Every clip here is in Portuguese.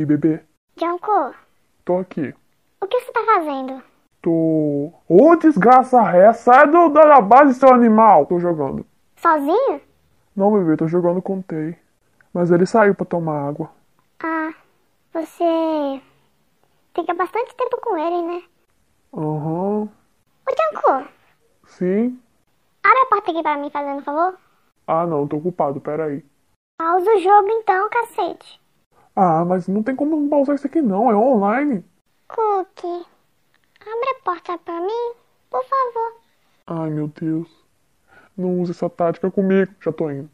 E bebê? Janko? Tô aqui. O que você tá fazendo? Tô. Ô, oh, desgraça ré, sai do, da base, seu animal! Tô jogando. Sozinho? Não, bebê, tô jogando com o Tei. Mas ele saiu pra tomar água. Ah, você. Fica bastante tempo com ele, né? Aham. Uhum. Ô, Janko? Sim. Abre a porta aqui pra mim, fazendo favor. Ah, não, tô ocupado, peraí. Pausa o jogo então, cacete. Ah, mas não tem como pausar isso aqui não, é online. Cookie, abre a porta pra mim, por favor. Ai, meu Deus. Não use essa tática comigo, já tô indo.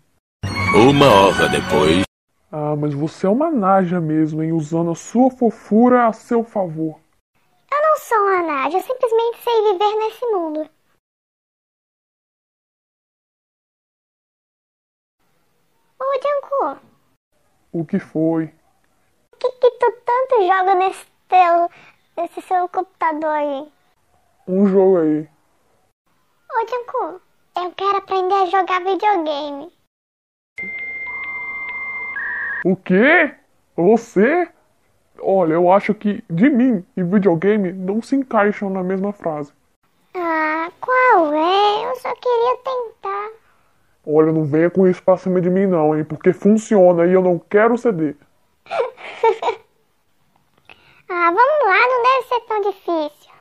Uma hora depois. Ah, mas você é uma naja mesmo, hein? Usando a sua fofura a seu favor. Eu não sou uma naja, eu simplesmente sei viver nesse mundo. Ô, Janko. O que foi? tu joga nesse teu, nesse seu computador aí? Um jogo aí. Ô, Janku, eu quero aprender a jogar videogame. O quê? Você? Olha, eu acho que de mim e videogame não se encaixam na mesma frase. Ah, qual é? Eu só queria tentar. Olha, não venha com isso pra cima de mim não, hein? Porque funciona e eu não quero ceder. difícil.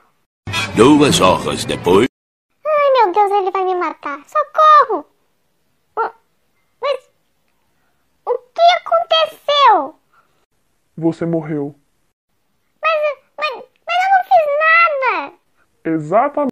Duas horas depois. Ai meu Deus, ele vai me matar. Socorro! Mas. O que aconteceu? Você morreu. Mas, mas, mas eu não fiz nada! Exatamente.